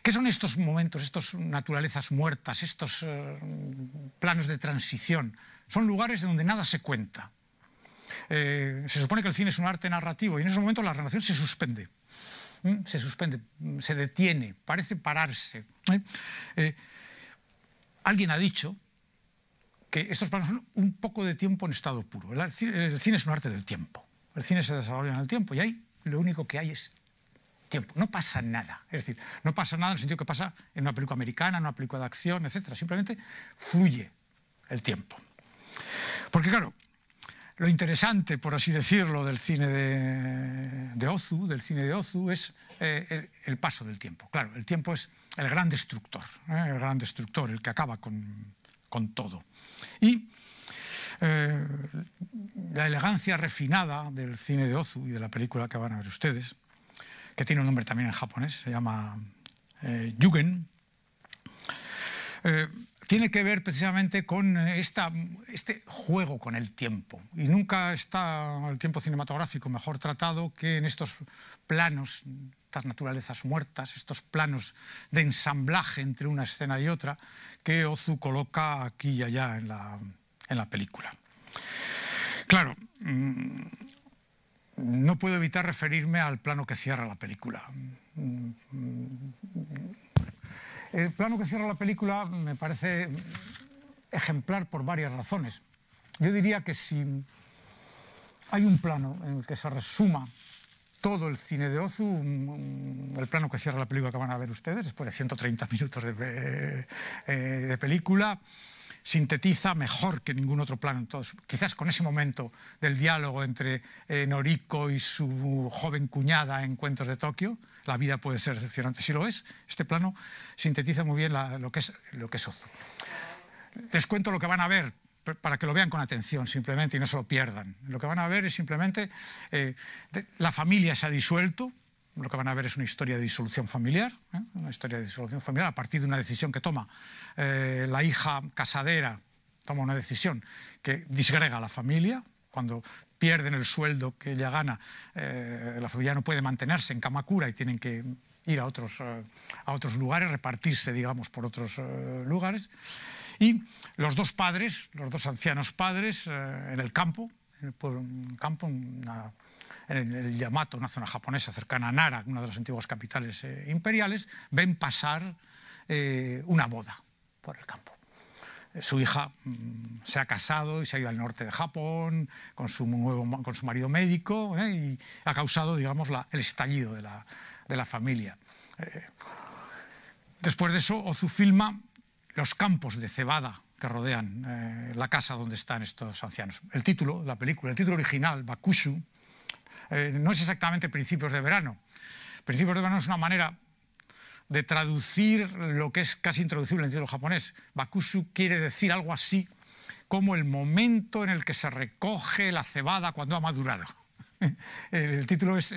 ¿Qué son estos momentos, estas naturalezas muertas, estos planos de transición son lugares en donde nada se cuenta. Eh, se supone que el cine es un arte narrativo y en ese momento la relación se suspende. Mm, se suspende, mm, se detiene, parece pararse. ¿eh? Eh, alguien ha dicho que estos planos son un poco de tiempo en estado puro. El, cine es un arte del tiempo. El cine se desarrolla en el tiempo y ahí lo único que hay es tiempo. No pasa nada. Es decir, no pasa nada en el sentido que pasa en una película americana, en una película de acción, etc. Simplemente fluye el tiempo. Porque claro, lo interesante, por así decirlo, del cine de, Ozu, del cine de Ozu, es eh, el, paso del tiempo. Claro, el tiempo es el gran destructor, ¿eh? el gran destructor, el que acaba con, todo. Y eh, la elegancia refinada del cine de Ozu y de la película que van a ver ustedes, que tiene un nombre también en japonés, se llama Yugen, tiene que ver precisamente con eh, este juego con el tiempo. Y nunca está el tiempo cinematográfico mejor tratado que en estos planos, estas naturalezas muertas, estos planos de ensamblaje entre una escena y otra que Ozu coloca aquí y allá en la, película. Claro, mm, no puedo evitar referirme al plano que cierra la película. El plano que cierra la película me parece ejemplar por varias razones. Yo diría que si hay un plano en el que se resuma todo el cine de Ozu, el plano que cierra la película que van a ver ustedes, después de 130 minutos eh, de, película, sintetiza mejor que ningún otro plano. Entonces, quizás con ese momento del diálogo entre eh, Noriko y su joven cuñada en Cuentos de Tokio, la vida puede ser decepcionante. Si lo es, este plano sintetiza muy bien lo, que es, lo que es Ozu. Les cuento lo que van a ver para que lo vean con atención simplemente y no se lo pierdan. Lo que van a ver es simplemente eh, la familia se ha disuelto, lo que van a ver es una historia de disolución familiar, ¿eh? una historia de disolución familiar a partir de una decisión que toma eh, la hija casadera, toma una decisión que disgrega a la familia, cuando pierden el sueldo que ella gana, eh, la familia no puede mantenerse en Kamakura y tienen que ir a otros, eh, a otros lugares, repartirse, digamos, por otros eh, lugares. Y los dos padres, los dos ancianos padres, en el campo, en el en el Yamato, una zona japonesa cercana a Nara, una de las antiguas capitales imperiales, ven pasar una boda por el campo su hija mm, se ha casado y se ha ido al norte de Japón con su, nuevo, con su marido médico eh, y ha causado, digamos, el estallido de la, familia. Eh, después de eso, Ozu filma los campos de cebada que rodean eh, la casa donde están estos ancianos. El título de la película, el título original, Bakushu, no es exactamente Principios de Verano. Principios de Verano es una manera de traducir lo que es casi introducible en idioma japonés. Bakusu quiere decir algo así como el momento en el que se recoge la cebada cuando ha madurado. El título es,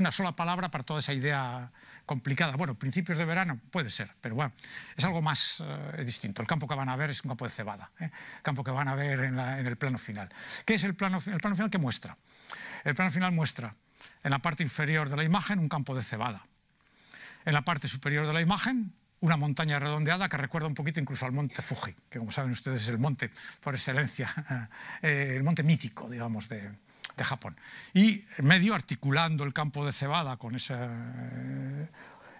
una sola palabra para toda esa idea complicada. Bueno, principios de verano puede ser, pero bueno, es algo más eh, distinto. El campo que van a ver es un campo de cebada, ¿eh? campo que van a ver en, el plano final. ¿Qué es el plano, el plano final que muestra? El plano final muestra en la parte inferior de la imagen un campo de cebada en la parte superior de la imagen una montaña redondeada que recuerda un poquito incluso al monte Fuji, que como saben ustedes es el monte por excelencia, eh, el monte mítico, digamos, de, Japón. Y en medio articulando el campo de cebada con esa, eh,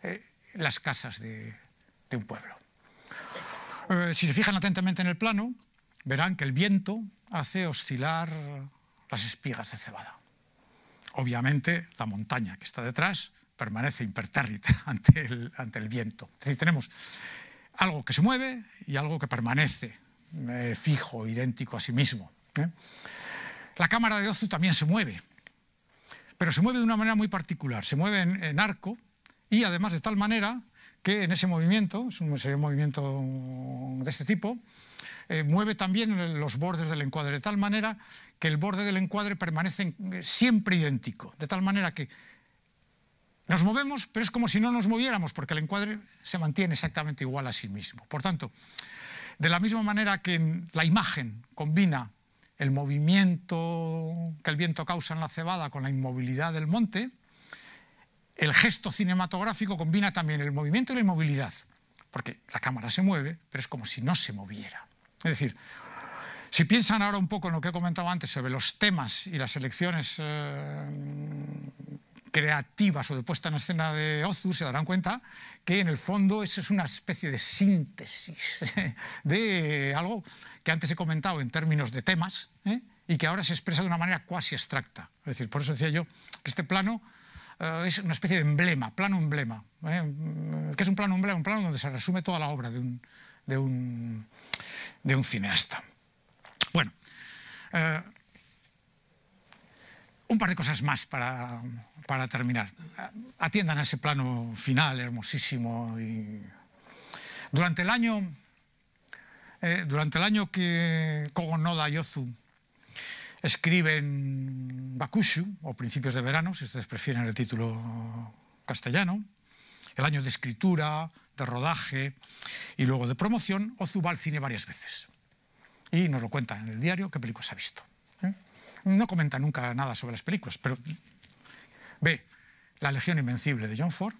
eh, las casas de, un pueblo. si se fijan atentamente en el plano, verán que el viento hace oscilar las espigas de cebada. Obviamente la montaña que está detrás permanece impertérrita ante el, ante el viento. Es decir, tenemos algo que se mueve y algo que permanece eh, fijo, idéntico a sí mismo. ¿eh? La cámara de Ozu también se mueve, pero se mueve de una manera muy particular, se mueve en, arco y además de tal manera que en ese movimiento, es un, movimiento de este tipo, eh, mueve también los bordes del encuadre, de tal manera que el borde del encuadre permanece siempre idéntico, de tal manera que nos movemos, pero es como si no nos moviéramos, porque el encuadre se mantiene exactamente igual a sí mismo. Por tanto, de la misma manera que la imagen combina el movimiento que el viento causa en la cebada con la inmovilidad del monte, el gesto cinematográfico combina también el movimiento y la inmovilidad, porque la cámara se mueve, pero es como si no se moviera. Es decir, si piensan ahora un poco en lo que he comentado antes sobre los temas y las elecciones eh, creativas o de puesta en escena de Ozu se darán cuenta que en el fondo eso es una especie de síntesis de algo que antes he comentado en términos de temas ¿eh? y que ahora se expresa de una manera cuasi abstracta. Es decir, por eso decía yo que este plano eh, es una especie de emblema, plano-emblema. ¿eh? Mm, ¿Qué es un plano-emblema? Un plano donde se resume toda la obra de un, de un cineasta. Bueno, eh, un par de cosas más para, terminar. Atiendan a ese plano final hermosísimo. Y... Durante el año, eh, durante el año que Kogonoda y Ozu escriben Bakushu, o Principios de Verano, si ustedes prefieren el título castellano, el año de escritura, de rodaje y luego de promoción, Ozu va al cine varias veces. Y nos lo cuenta en el diario qué películas ha visto no comenta nunca nada sobre las películas, pero ve La Legión Invencible de John Ford,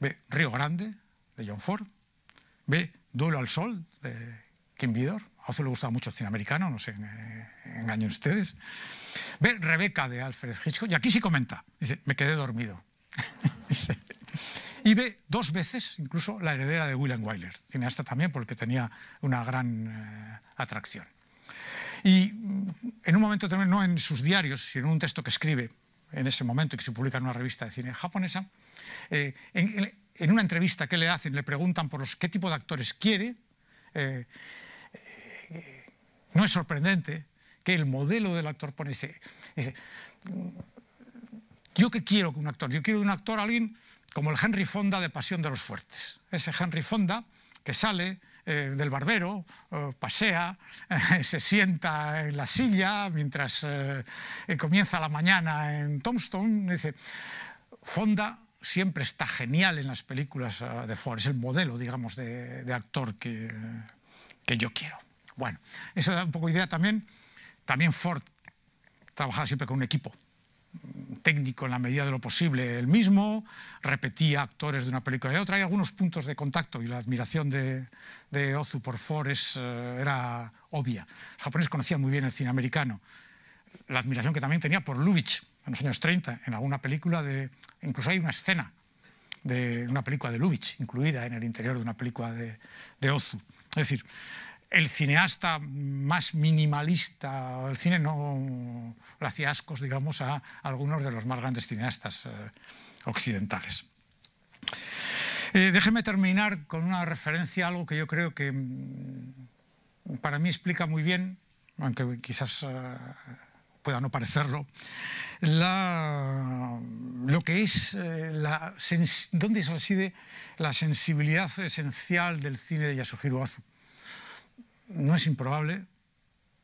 ve Río Grande de John Ford, ve Duelo al Sol de Kim Vidor, a Ozu le gustaba mucho el cine americano, no se engañen ustedes, ve Rebeca de Alfred Hitchcock, y aquí sí comenta, dice, me quedé dormido. y ve dos veces incluso La heredera de William Wyler, cineasta también porque tenía una gran eh, atracción. Y mm, en un momento también, no en sus diarios, sino en un texto que escribe en ese momento y que se publica en una revista de cine japonesa, eh, en, una entrevista que le hacen, le preguntan por los, qué tipo de actores quiere. Eh, eh, no es sorprendente que el modelo del actor pone, dice, mm, yo qué quiero que un actor, yo quiero un actor, alguien como el Henry Fonda de Pasión de los Fuertes, ese Henry Fonda que sale eh, del barbero, eh, pasea, se sienta en la silla mientras eh, comienza la mañana en Tombstone. Dice, Fonda siempre está genial en las películas de Ford, es el modelo, digamos, de, actor que, yo quiero. Bueno, eso da un poco de idea también. También Ford trabajaba siempre con un equipo técnico en la medida de lo posible el mismo, repetía actores de una película y de otra. Hay algunos puntos de contacto y la admiración de, Ozu por Ford eh, era obvia. Los japoneses conocían muy bien el cine americano. La admiración que también tenía por Lubitsch en los años 30, en alguna película de... Incluso hay una escena de una película de Lubitsch incluida en el interior de una película de, de Ozu. Es decir, el cineasta más minimalista, del cine no le hacía ascos, digamos, a algunos de los más grandes cineastas eh, occidentales. Eh, déjeme terminar con una referencia a algo que yo creo que mm, para mí explica muy bien, aunque quizás eh, pueda no parecerlo, lo que es, dónde reside la sensibilidad esencial del cine de Yasuhiro Azu no es improbable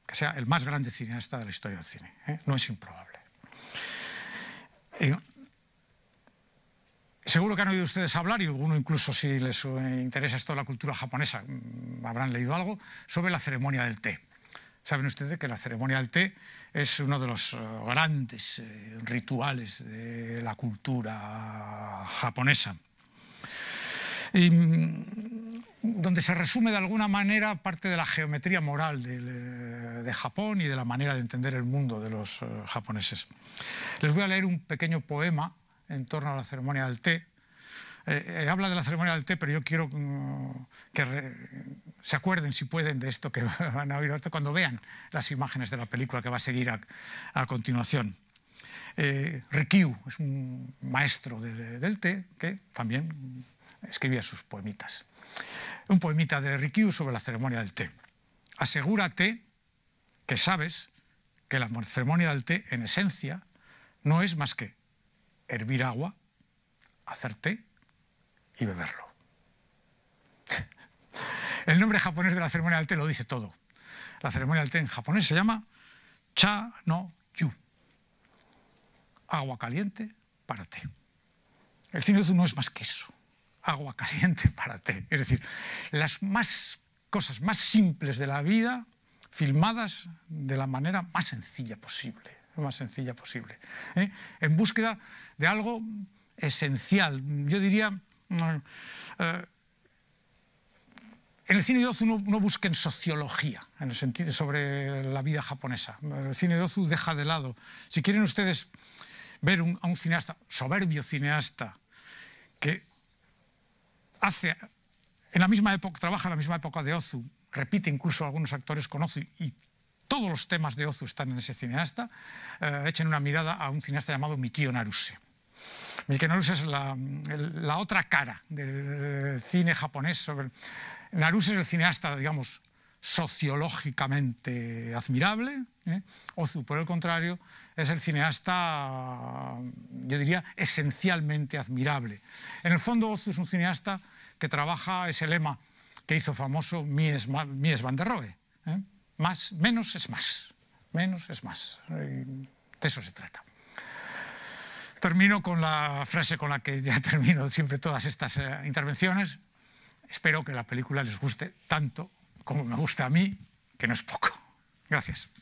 que sea el más grande cineasta de la historia del cine. ¿eh? No es improbable. Eh, seguro que han oído ustedes hablar, y uno incluso si les eh, interesa esto de la cultura japonesa, mm, habrán leído algo, sobre la ceremonia del té. Saben ustedes que la ceremonia del té es uno de los grandes rituales de la cultura japonesa. Y mm, donde se resume de alguna manera parte de la geometría moral eh, de, Japón y de la manera de entender el mundo de los eh, japoneses. Les voy a leer un pequeño poema en torno a la ceremonia del té. Eh, habla de la ceremonia del té, pero yo quiero mm, que se acuerden, si pueden, de esto que van a oír cuando vean las imágenes de la película que va a seguir a, continuación. Eh, Rikyu es un maestro del té que también escribía sus poemitas. Un poemita de Rikyu sobre la ceremonia del té. Asegúrate que sabes que la ceremonia del té, en esencia, no es más que hervir agua, hacer té y beberlo. El nombre japonés de la ceremonia del té lo dice todo. La ceremonia del té en japonés se llama cha no yu. Agua caliente para té. El cine no es más que eso agua caliente para ti, Es decir, las más cosas más simples de la vida filmadas de la manera más sencilla posible, más sencilla posible, ¿eh? en búsqueda de algo esencial. Yo diría, mm, eh, en el cine de Ozu no, busquen sociología, en el sentido sobre la vida japonesa. El cine de Ozu deja de lado. Si quieren ustedes ver a un cineasta, soberbio cineasta, que hace, en la misma época, trabaja en la misma época de Ozu, repite incluso algunos actores con Ozu y todos los temas de Ozu están en ese cineasta, eh, echen una mirada a un cineasta llamado Mikio Naruse. Mikio Naruse es la, la otra cara del eh, cine japonés. Naruse es el cineasta, digamos, sociológicamente admirable. ¿eh? Ozu, por el contrario, es el cineasta, yo diría, esencialmente admirable. En el fondo, es un cineasta que trabaja ese lema que hizo famoso Mies, van der Rohe. ¿eh? Más, menos es más. Menos es más. De eso se trata. Termino con la frase con la que ya termino siempre todas estas eh, intervenciones. Espero que la película les guste tanto como me gusta a mí, que no es poco. Gracias.